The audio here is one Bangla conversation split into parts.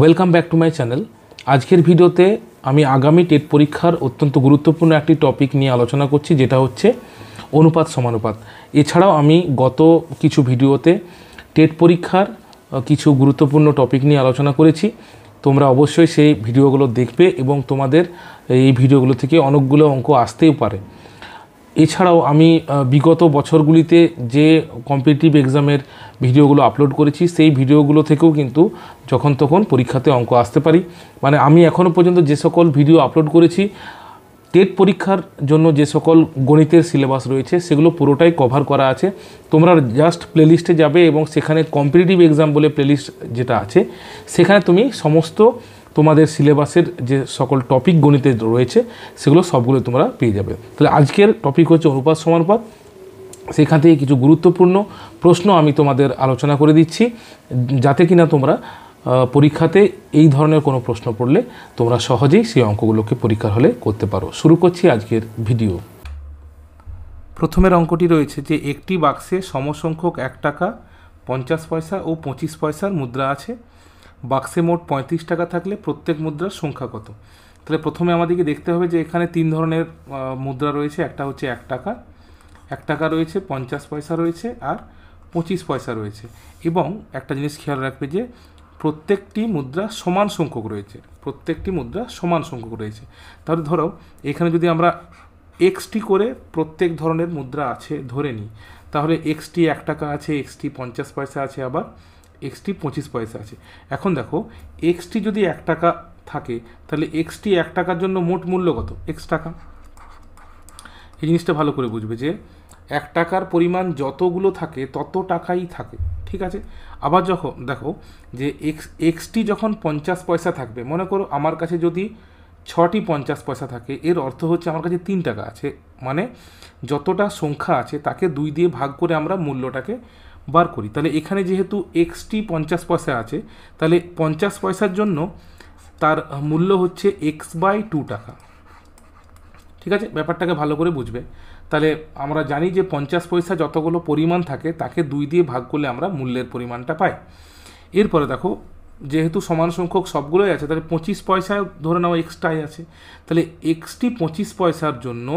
welcome back to my channel আজকের ভিডিওতে আমি আগামী টেট পরীক্ষার অত্যন্ত গুরুত্বপূর্ণ একটি টপিক নিয়ে আলোচনা করছি যেটা হচ্ছে অনুপাত সমানুপাত এছাড়াও আমি গত কিছু ভিডিওতে টেট পরীক্ষার কিছু গুরুত্বপূর্ণ টপিক নিয়ে আলোচনা করেছি তোমরা অবশ্যই সেই ভিডিওগুলো দেখবে এবং তোমাদের এই ভিডিওগুলো থেকে অনেকগুলো অঙ্ক আসতেও পারে এছাড়াও আমি বিগত বছরগুলিতে যে কম্পিটিটিভ এক্সামের ভিডিওগুলো আপলোড করেছি সেই ভিডিওগুলো থেকেও কিন্তু যখন তখন পরীক্ষাতে অঙ্ক আসতে পারি মানে আমি এখনও পর্যন্ত যে সকল ভিডিও আপলোড করেছি টেট পরীক্ষার জন্য যে সকল গণিতের সিলেবাস রয়েছে সেগুলো পুরোটাই কভার করা আছে তোমরা জাস্ট প্লেলিস্টে যাবে এবং সেখানে কম্পিটিটিভ এক্সাম বলে প্লেলিস্ট যেটা আছে সেখানে তুমি সমস্ত তোমাদের সিলেবাসের যে সকল টপিক গণিতে রয়েছে সেগুলো সবগুলো তোমরা পেয়ে যাবে তাহলে আজকের টপিক হচ্ছে অনুপাত সমানুপাত সেখান থেকে কিছু গুরুত্বপূর্ণ প্রশ্ন আমি তোমাদের আলোচনা করে দিচ্ছি যাতে কিনা তোমরা পরীক্ষাতে এই ধরনের কোনো প্রশ্ন পড়লে তোমরা সহজেই সেই অঙ্কগুলোকে পরীক্ষার হলে করতে পারো শুরু করছি আজকের ভিডিও প্রথমের অঙ্কটি রয়েছে যে একটি বাক্সে সমসংখ্যক এক টাকা পঞ্চাশ পয়সা ও পঁচিশ পয়সার মুদ্রা আছে বাক্সে মোট পঁয়ত্রিশ টাকা থাকলে প্রত্যেক মুদ্রার সংখ্যা কত তাহলে প্রথমে আমাদেরকে দেখতে হবে যে এখানে তিন ধরনের মুদ্রা রয়েছে একটা হচ্ছে এক টাকা এক টাকা রয়েছে পঞ্চাশ পয়সা রয়েছে আর পঁচিশ পয়সা রয়েছে এবং একটা জিনিস খেয়াল রাখবে যে প্রত্যেকটি মুদ্রা সমান সংখ্যক রয়েছে প্রত্যেকটি মুদ্রা সমান সংখ্যক রয়েছে তাহলে ধরো এখানে যদি আমরা এক্সটি করে প্রত্যেক ধরনের মুদ্রা আছে ধরে নিই তাহলে এক্সটি এক টাকা আছে এক্সটি পঞ্চাশ পয়সা আছে আবার এক্সটি পঁচিশ পয়সা আছে এখন দেখো এক্সটি যদি এক টাকা থাকে তাহলে এক্সটি এক টাকার জন্য মোট মূল্য কত এক্স টাকা এই জিনিসটা ভালো করে বুঝবে যে এক টাকার পরিমাণ যতগুলো থাকে তত টাকাই থাকে ঠিক আছে আবার যখন দেখো যে এক্স এক্সটি যখন পঞ্চাশ পয়সা থাকবে মনে করো আমার কাছে যদি ছটি পঞ্চাশ পয়সা থাকে এর অর্থ হচ্ছে আমার কাছে তিন টাকা আছে মানে যতটা সংখ্যা আছে তাকে দুই দিয়ে ভাগ করে আমরা মূল্যটাকে বার করি তাহলে এখানে যেহেতু এক্সটি পঞ্চাশ পয়সা আছে তাহলে পঞ্চাশ পয়সার জন্য তার মূল্য হচ্ছে এক্স বাই টু টাকা ঠিক আছে ব্যাপারটাকে ভালো করে বুঝবে তাহলে আমরা জানি যে পঞ্চাশ পয়সা যতগুলো পরিমাণ থাকে তাকে দুই দিয়ে ভাগ করলে আমরা মূল্যের পরিমাণটা পাই এরপরে দেখো যেহেতু সমান সংখ্যক সবগুলোই আছে তাহলে পঁচিশ পয়সা ধরে নাও এক্সট্রাই আছে তাহলে এক্সটি পঁচিশ পয়সার জন্য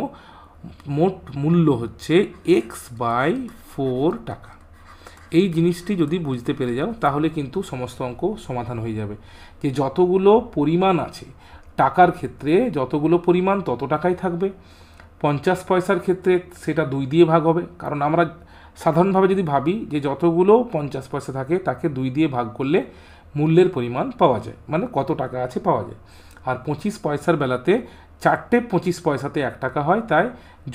মোট মূল্য হচ্ছে এক্স বাই ফোর টাকা এই জিনিসটি যদি বুঝতে পেরে যাও তাহলে কিন্তু সমস্ত অঙ্ক সমাধান হয়ে যাবে যে যতগুলো পরিমাণ আছে টাকার ক্ষেত্রে যতগুলো পরিমাণ তত টাকাই থাকবে পঞ্চাশ পয়সার ক্ষেত্রে সেটা দুই দিয়ে ভাগ হবে কারণ আমরা সাধারণভাবে যদি ভাবি যে যতগুলো পঞ্চাশ পয়সা থাকে তাকে দুই দিয়ে ভাগ করলে মূল্যের পরিমাণ পাওয়া যায় মানে কত টাকা আছে পাওয়া যায় আর পঁচিশ পয়সার বেলাতে চারটে পঁচিশ পয়সাতে এক টাকা হয় তাই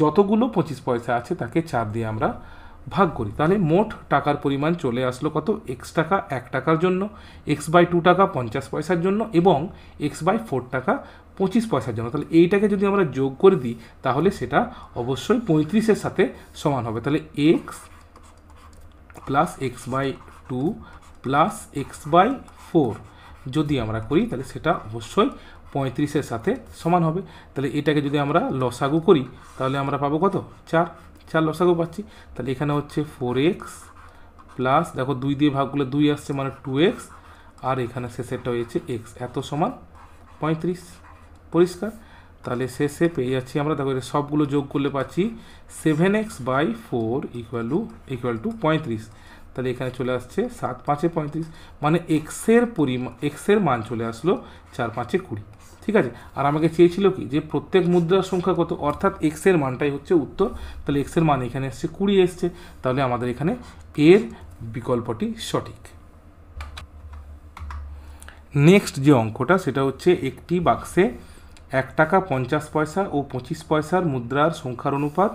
যতগুলো পঁচিশ পয়সা আছে তাকে চার দিয়ে আমরা ভাগ করি তাহলে মোট টাকার পরিমাণ চলে আসলো কত এক্স টাকা এক টাকার জন্য এক্স বাই টু টাকা পঞ্চাশ পয়সার জন্য এবং এক্স বাই ফোর টাকা পঁচিশ পয়সার জন্য তাহলে এইটাকে যদি আমরা যোগ করে দিই তাহলে সেটা অবশ্যই পঁয়ত্রিশের সাথে সমান হবে তাহলে x plus x by two plus x by four যদি আমরা করি তাহলে সেটা অবশ্যই পঁয়ত্রিশের সাথে সমান হবে তাহলে এটাকে যদি আমরা লসাগু করি তাহলে আমরা পাবো কত চার চার লসাগু পাচ্ছি তাহলে এখানে হচ্ছে ফোর এক্স প্লাস দেখো দুই দিয়ে ভাগগুলো দুই আসছে মানে টু এক্স আর এখানে শেষেরটা হয়েছে এক্স এত সমান পঁয়ত্রিশ পরিষ্কার তাহলে শেষে পেয়ে যাচ্ছি আমরা দেখো এটা সবগুলো যোগ করলে পাচ্ছি seven x by four equal to equal to পঁয়ত্রিশ তাহলে এখানে চলে আসছে সাত পাঁচে পঁয়ত্রিশ মানে এক্সের পরিমাণ এক্সের মান চলে আসলো চার পাঁচে কুড়ি ঠিক আছে আর আমাকে চেয়েছিল কি যে প্রত্যেক মুদ্রার সংখ্যা কত অর্থাৎ এক্সের মানটাই হচ্ছে উত্তর তাহলে এক্সের মান এখানে এসছে কুড়ি এসছে তাহলে আমাদের এখানে এর বিকল্পটি সঠিক নেক্সট যে অঙ্কটা সেটা হচ্ছে একটি বাক্সে এক টাকা পঞ্চাশ পয়সা ও পঁচিশ পয়সার মুদ্রার সংখ্যার অনুপাত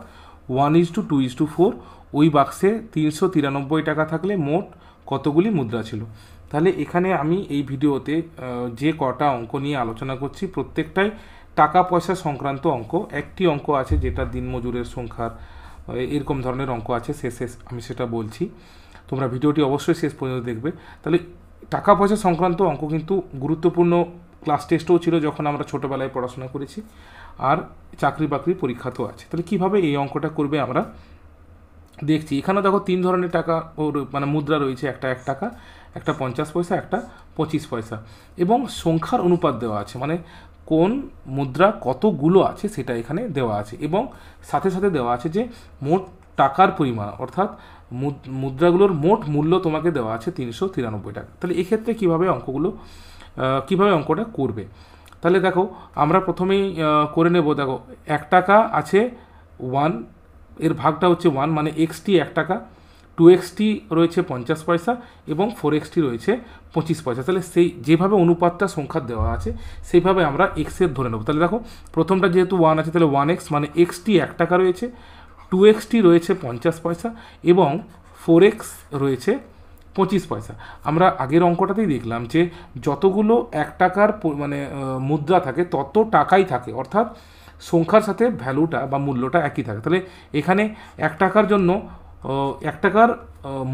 one is to two is to four ওই বাক্সে তিনশো তিরানব্বই টাকা থাকলে মোট কতগুলি মুদ্রা ছিল তাহলে এখানে আমি এই ভিডিওতে যে কটা অঙ্ক নিয়ে আলোচনা করছি প্রত্যেকটাই টাকা পয়সা সংক্রান্ত অঙ্ক একটি অঙ্ক আছে যেটা দিনমজুরের সংখ্যার এরকম ধরনের অঙ্ক আছে শেষে আমি সেটা বলছি তোমরা ভিডিওটি অবশ্যই শেষ পর্যন্ত দেখবে তাহলে টাকা পয়সা সংক্রান্ত অঙ্ক কিন্তু গুরুত্বপূর্ণ ক্লাস টেস্টও ছিল যখন আমরা ছোটোবেলায় পড়াশোনা করেছি আর চাকরি বাকরি পরীক্ষা তো আছে তাহলে কীভাবে এই অঙ্কটা করবে আমরা দেখছি এখানে দেখো তিন ধরনের টাকা মানে মুদ্রা রয়েছে একটা এক টাকা একটা পঞ্চাশ পয়সা একটা পঁচিশ পয়সা এবং সংখ্যার অনুপাত দেওয়া আছে মানে কোন মুদ্রা কতগুলো আছে সেটা এখানে দেওয়া আছে এবং সাথে সাথে দেওয়া আছে যে মোট টাকার পরিমাণ অর্থাৎ মুদ্রাগুলোর মোট মূল্য তোমাকে দেওয়া আছে তিনশো তিরানব্বই টাকা তাহলে এক্ষেত্রে কীভাবে অঙ্কগুলো কীভাবে অঙ্কটা করবে তাহলে দেখো আমরা প্রথমেই করে নেব দেখো এক টাকা আছে ওয়ান এর ভাগটা হচ্ছে ওয়ান মানে এক্সটি এক টাকা টু এক্সটি রয়েছে পঞ্চাশ পয়সা এবং ফোর এক্সটি রয়েছে পঁচিশ পয়সা তাহলে সেই যেভাবে অনুপাতটা সংখ্যা দেওয়া আছে সেইভাবে আমরা এক্সের ধরে নেব তাহলে দেখো প্রথমটা যেহেতু ওয়ান আছে তাহলে ওয়ান এক্স মানে এক্সটি এক টাকা রয়েছে টু এক্সটি রয়েছে পঞ্চাশ পয়সা এবং ফোর এক্স রয়েছে পঁচিশ পয়সা আমরা আগের অঙ্কটাতেই দেখলাম যে যতগুলো এক টাকার মানে মুদ্রা থাকে তত টাকাই থাকে অর্থাৎ সংখ্যার সাথে ভ্যালুটা বা মূল্যটা একই থাকে তাহলে এখানে এক টাকার জন্য এক টাকার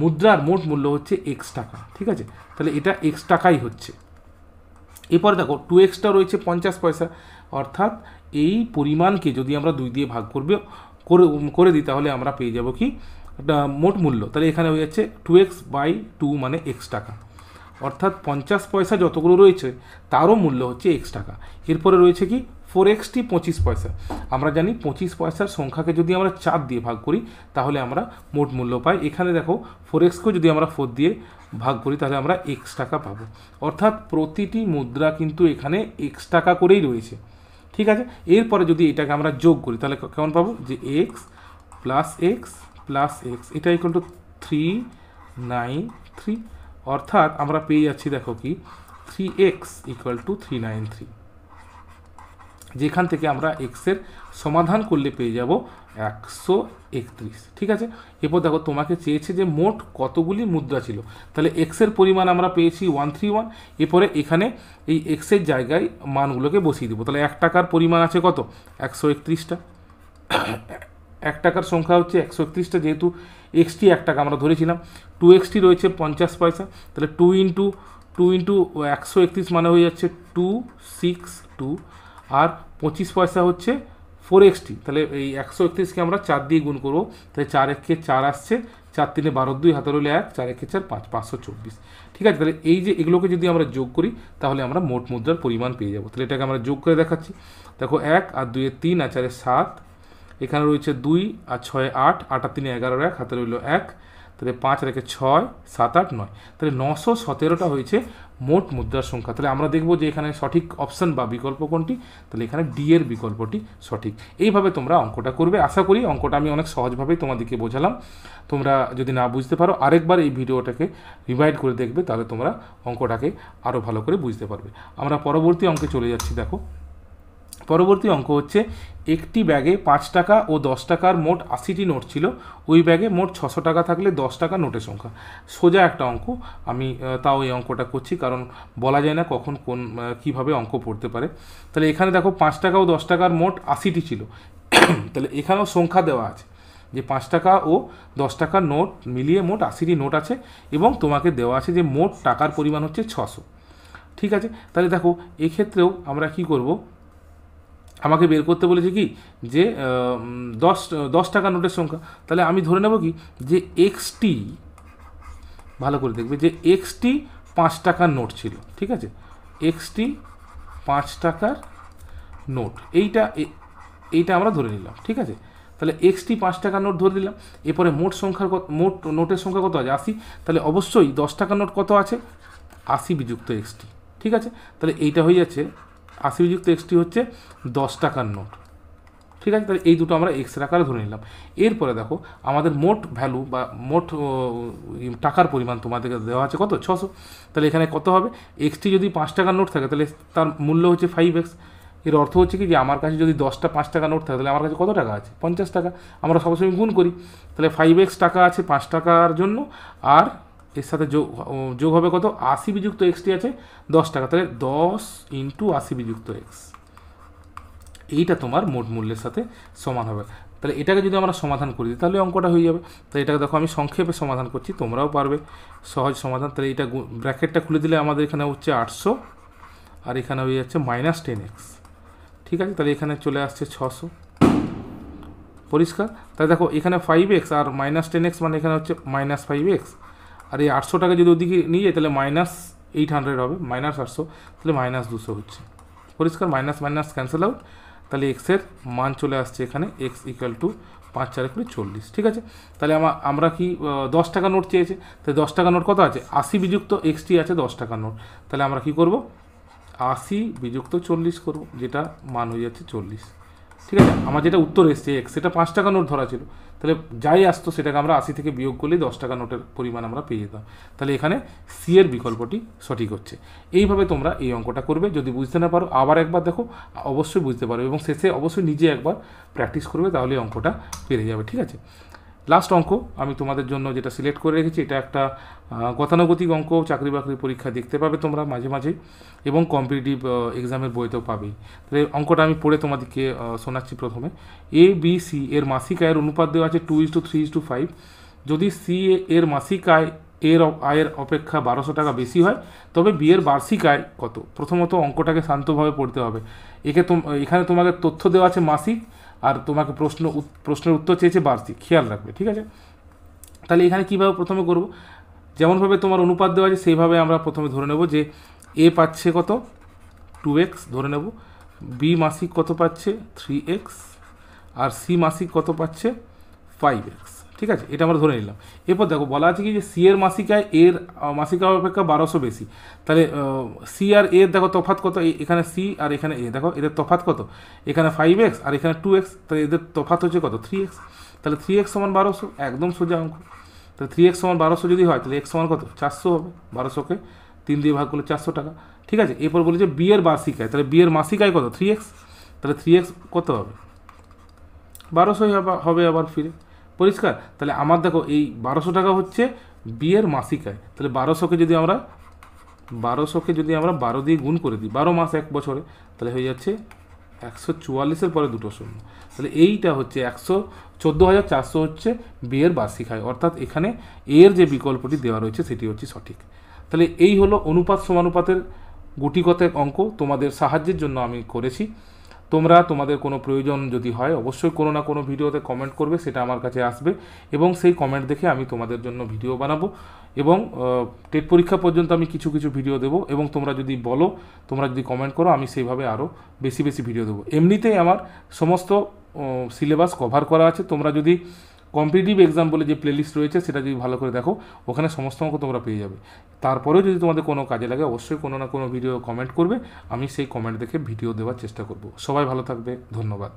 মুদ্রার মোট মূল্য হচ্ছে এক্স টাকা ঠিক আছে তাহলে এটা এক্স টাকাই হচ্ছে এরপরে দেখো টু এক্সটা রয়েছে পঞ্চাশ পয়সা অর্থাৎ এই পরিমাণকে যদি আমরা দুই দিয়ে ভাগ করবে করে করে দিই তাহলে আমরা পেয়ে যাব কি মোট মূল্য তাহলে এখানে হয়ে যাচ্ছে টু এক্স বাই টু মানে এক্স টাকা অর্থাৎ পঞ্চাশ পয়সা যতগুলো রয়েছে তারও মূল্য হচ্ছে এক্স টাকা এরপরে রয়েছে কি ফোর এক্সটি পঁচিশ পয়সা আমরা জানি পঁচিশ পয়সার সংখ্যাকে যদি আমরা চার দিয়ে ভাগ করি তাহলে আমরা মোট মূল্য পাই এখানে দেখো ফোর এক্সকেও যদি আমরা ফোর দিয়ে ভাগ করি তাহলে আমরা এক্স টাকা পাবো অর্থাৎ প্রতিটি মুদ্রা কিন্তু এখানে এক্স টাকা করেই রয়েছে ঠিক আছে এরপরে যদি এটাকে আমরা যোগ করি তাহলে কেমন পাবো যে x plus x plus x এটা equal to three nine three অর্থাৎ আমরা পেয়ে যাচ্ছি দেখো কি three x equal to three nine three যেখান থেকে আমরা এক্সের সমাধান করলে পেয়ে যাব একশো একত্রিশ ঠিক আছে এরপর দেখো তোমাকে চেয়েছে যে মোট কতগুলি মুদ্রা ছিল তাহলে এক্সের পরিমাণ আমরা পেয়েছি ওয়ান থ্রি ওয়ান এরপরে এখানে এই এক্সের জায়গায় মানগুলোকে বসিয়ে দেবো তাহলে এক টাকার পরিমাণ আছে কত একশো একত্রিশটা এক টাকার সংখ্যা হচ্ছে একশো একত্রিশটা যেহেতু এক্সটি এক টাকা আমরা ধরেছিলাম টু এক্সটি রয়েছে পঞ্চাশ পয়সা তাহলে টু ইন্টু টু ইন্টু একশো একত্রিশ মানে হয়ে যাচ্ছে টু সিক্স টু আর পঁচিশ পয়সা হচ্ছে ফোর এক্সটি তাহলে এই একশো একত্রিশকে আমরা চার দিয়ে গুণ করবো তাহলে চার একে চার আসছে চার তিনে বারো দুই হাতের হলে এক চার একে চার পাঁচ পাঁচশো চব্বিশ ঠিক আছে তাহলে এই যে এগুলোকে যদি আমরা যোগ করি তাহলে আমরা মোট মুদ্রার পরিমাণ পেয়ে যাবো তাহলে এটাকে আমরা যোগ করে দেখাচ্ছি দেখো এক আর দুয়ে তিন আর চারে সাত এখানে রয়েছে দুই আর ছয় আট আট আর তিনে এগারো এক হাতে রইল এক তাহলে পাঁচ রেখে ছয় সাত আট নয় তাহলে নশো সতেরোটা হয়েছে মোট মুদ্রার সংখ্যা তাহলে আমরা দেখব যে এখানে সঠিক অপশান বা বিকল্প কোনটি তাহলে এখানে ডি এর বিকল্পটি সঠিক এইভাবে তোমরা অঙ্কটা করবে আশা করি অঙ্কটা আমি অনেক সহজভাবেই তোমাদেরকে বোঝালাম তোমরা যদি না বুঝতে পারো আরেকবার এই ভিডিওটাকে রিভাইড করে দেখবে তাহলে তোমরা অঙ্কটাকে আরও ভালো করে বুঝতে পারবে আমরা পরবর্তী অঙ্কে চলে যাচ্ছি দেখো পরবর্তী অঙ্ক হচ্ছে একটি ব্যাগে পাঁচ টাকা ও দশ টাকার মোট আশিটি নোট ছিল ওই ব্যাগে মোট ছশো টাকা থাকলে দশ টাকা নোটের সংখ্যা সোজা একটা অঙ্ক আমি তাও এই অঙ্কটা করছি কারণ বলা যায় না কখন কোন কিভাবে অঙ্ক পড়তে পারে তাহলে এখানে দেখো পাঁচ টাকা ও দশ টাকার মোট আশিটি ছিল তাহলে এখানেও সংখ্যা দেওয়া আছে যে পাঁচ টাকা ও দশ টাকার নোট মিলিয়ে মোট আশিটি নোট আছে এবং তোমাকে দেওয়া আছে যে মোট টাকার পরিমাণ হচ্ছে ছশো ঠিক আছে তাহলে দেখো এক্ষেত্রেও আমরা কি করব আমাকে বের করতে বলেছে কি যে দশ দশ টাকা নোটের সংখ্যা তাহলে আমি ধরে নেব কি যে এক্সটি ভালো করে দেখবে যে এক্সটি পাঁচ টাকার নোট ছিল ঠিক আছে এক্সটি পাঁচ টাকার নোট এইটা এইটা আমরা ধরে নিলাম ঠিক আছে তাহলে এক্সটি পাঁচ টাকার নোট ধরে দিলাম এরপরে মোট সংখ্যার মোট নোটের সংখ্যা কত আছে আশি তাহলে অবশ্যই দশ টাকার নোট কত আছে আশি বিযুক্ত এক্সটি ঠিক আছে তাহলে এইটা হয়ে যাচ্ছে আশিযুক্ত এক্সটি হচ্ছে দশ টাকার নোট ঠিক আছে তাহলে এই দুটো আমরা এক্সট্রা আকারে ধরে নিলাম এরপরে দেখো আমাদের মোট ভ্যালু বা মোট টাকার পরিমাণ তোমাদেরকে দেওয়া আছে কত ছশো তাহলে এখানে কত হবে এক্সটি যদি পাঁচ টাকার নোট থাকে তাহলে তার মূল্য হচ্ছে ফাইভ এক্স এর অর্থ হচ্ছে কি যে আমার কাছে যদি দশটা পাঁচ টাকা নোট থাকে তাহলে আমার কাছে কত টাকা আছে পঞ্চাশ টাকা আমরা সবসময় গুণ করি তাহলে ফাইভ এক্স টাকা আছে পাঁচ টাকার জন্য আর এর সাথে যোগ যোগ হবে কত আশি বিযুক্ত এক্সটি আছে দশ টাকা তাহলে দশ ইন্টু আশি বিযুক্ত এক্স এইটা তোমার মোট মূল্যের সাথে সমান হবে তাহলে এটাকে যদি আমরা সমাধান করি তাহলে অঙ্কটা হয়ে যাবে তাহলে এটাকে দেখো আমি সংক্ষেপে সমাধান করছি তোমরাও পারবে সহজ সমাধান তাহলে এটা ব্র্যাকেটটা খুলে দিলে আমাদের এখানে হচ্ছে আটশো আর এখানে হয়ে যাচ্ছে মাইনাস টেন এক্স ঠিক আছে তাহলে এখানে চলে আসছে ছশো পরিষ্কার তাহলে দেখো এখানে ফাইভ এক্স আর মাইনাস টেন এক্স মানে এখানে হচ্ছে মাইনাস ফাইভ এক্স আর এই আটশো টাকা যদি ওদিকে নিয়ে যাই তাহলে মাইনাস এইট হান্ড্রেড হবে মাইনাস আটশো তাহলে মাইনাস দুশো হচ্ছে পরিষ্কার মাইনাস মাইনাস ক্যান্সেল আউট তাহলে এক্সের মান চলে আসছে এখানে এক্স ইকুয়াল টু পাঁচ চার কুড়ি চল্লিশ ঠিক আছে তাহলে আমার আমরা কি দশ টাকা নোট চেয়েছে তাহলে দশ টাকা নোট কত আছে আশি বিযুক্ত এক্সটি আছে দশ টাকা নোট তাহলে আমরা কি করব আশি বিযুক্ত চল্লিশ করব যেটা মান হয়ে যাচ্ছে চল্লিশ ঠিক আছে আমার যেটা উত্তর এসছে এক্স সেটা পাঁচ টাকা নোট ধরা ছিল তাহলে যাই আসতো সেটাকে আমরা আশি থেকে বিয়োগ করলে দশ টাকা নোটের পরিমাণ আমরা পেয়ে যেতাম তাহলে এখানে সি এর বিকল্পটি সঠিক হচ্ছে এইভাবে তোমরা এই অঙ্কটা করবে যদি বুঝতে না পারো আবার একবার দেখো অবশ্যই বুঝতে পারো এবং শেষে অবশ্যই নিজে একবার প্র্যাকটিস করবে তাহলে অঙ্কটা পেরে যাবে ঠিক আছে লাস্ট অঙ্ক আমি তোমাদের জন্য যেটা সিলেক্ট করে রেখেছি এটা একটা গতানুগতিক অঙ্ক চাকরি বাকরি পরীক্ষা দেখতে পাবে তোমরা মাঝে মাঝে এবং কম্পিটিটিভ এক্সামের বইতেও পাবেই তাহলে অঙ্কটা আমি পড়ে তোমাদেরকে শোনাচ্ছি প্রথমে এ বি সি এর মাসিক আয়ের অনুপাত দেওয়া আছে two is to three is to five যদি সি এর মাসিক আয় এর আয়ের অপেক্ষা বারোশো টাকা বেশি হয় তবে বিয়ের বার্ষিক আয় কত প্রথমত অঙ্কটাকে শান্তভাবে পড়তে হবে একে এখানে তোমাকে তথ্য দেওয়া আছে মাসিক আর তোমাকে প্রশ্ন প্রশ্নের উত্তর চেয়েছে বার্ষিক খেয়াল রাখবে ঠিক আছে তাহলে এখানে কীভাবে প্রথমে করব যেমনভাবে তোমার অনুপাত দেওয়া আছে সেইভাবে আমরা প্রথমে ধরে নেব যে এ পাচ্ছে কত টু এক্স ধরে নেব বি মাসিক কত পাচ্ছে থ্রি এক্স আর সি মাসিক কত পাচ্ছে ফাইভ এক্স ঠিক আছে এটা আমরা ধরে নিলাম এরপর দেখো বলা আছে কি যে সি এর মাসিকায় এর মাসিকা অপেক্ষা বারোশো বেশি তাহলে সি আর এর দেখো তফাত কত এখানে সি আর এখানে এ দেখো এদের তফাত কত এখানে ফাইভ এক্স আর এখানে টু এক্স তাহলে এদের তফাত হচ্ছে কত থ্রি এক্স তাহলে থ্রি এক্স সমান বারোশো একদম সোজা অঙ্ক তাহলে থ্রি এক্স সমান বারোশো যদি হয় তাহলে এক্স সমান কত চারশো হবে বারোশোকে তিন দিয়ে ভাগ করলে চারশো টাকা ঠিক আছে এরপর বলি যে এর বার্ষিকায় তাহলে বিয়ের মাসিকায় কত থ্রি এক্স তাহলে থ্রি এক্স কত হবে বারোশোই হবে আবার ফিরে পরিষ্কার তাহলে আমার দেখো এই বারোশো টাকা হচ্ছে বিয়ের মাসিক আয় তাহলে বারোশোকে যদি আমরা বারোশোকে যদি আমরা বারো দিয়ে গুণ করে দিই বারো মাস এক বছরে তাহলে হয়ে যাচ্ছে একশো চুয়াল্লিশের পরে দুটো শূন্য তাহলে এইটা হচ্ছে একশো চোদ্দো হাজার চারশো হচ্ছে বিয়ের বার্ষিক হয় অর্থাৎ এখানে এর যে বিকল্পটি দেওয়া রয়েছে সেটি হচ্ছে সঠিক তাহলে এই হলো অনুপাত সমানুপাতের গুটিগত অঙ্ক তোমাদের সাহায্যের জন্য আমি করেছি তোমরা তোমাদের কোনো প্রয়োজন যদি হয় অবশ্যই কোনো না কোনো ভিডিওতে কমেন্ট করবে সেটা আমার কাছে আসবে এবং সেই কমেন্ট দেখে আমি তোমাদের জন্য ভিডিও বানাবো এবং টেট পরীক্ষা পর্যন্ত আমি কিছু কিছু ভিডিও দেবো এবং তোমরা যদি বলো তোমরা যদি কমেন্ট করো আমি সেইভাবে আরও বেশি বেশি ভিডিও দেবো এমনিতেই আমার সমস্ত সিলেবাস কভার করা আছে তোমরা যদি কম্পিটিটিভ এক্সাম বলে যে প্লেলিস্ট রয়েছে সেটা যদি ভালো করে দেখো ওখানে সমস্ত অঙ্ক তোমরা পেয়ে যাবে তারপরেও যদি তোমাদের কোনো কাজে লাগে অবশ্যই কোনো না কোনো ভিডিও কমেন্ট করবে আমি সেই কমেন্ট দেখে ভিডিও দেওয়ার চেষ্টা করব সবাই ভালো থাকবে ধন্যবাদ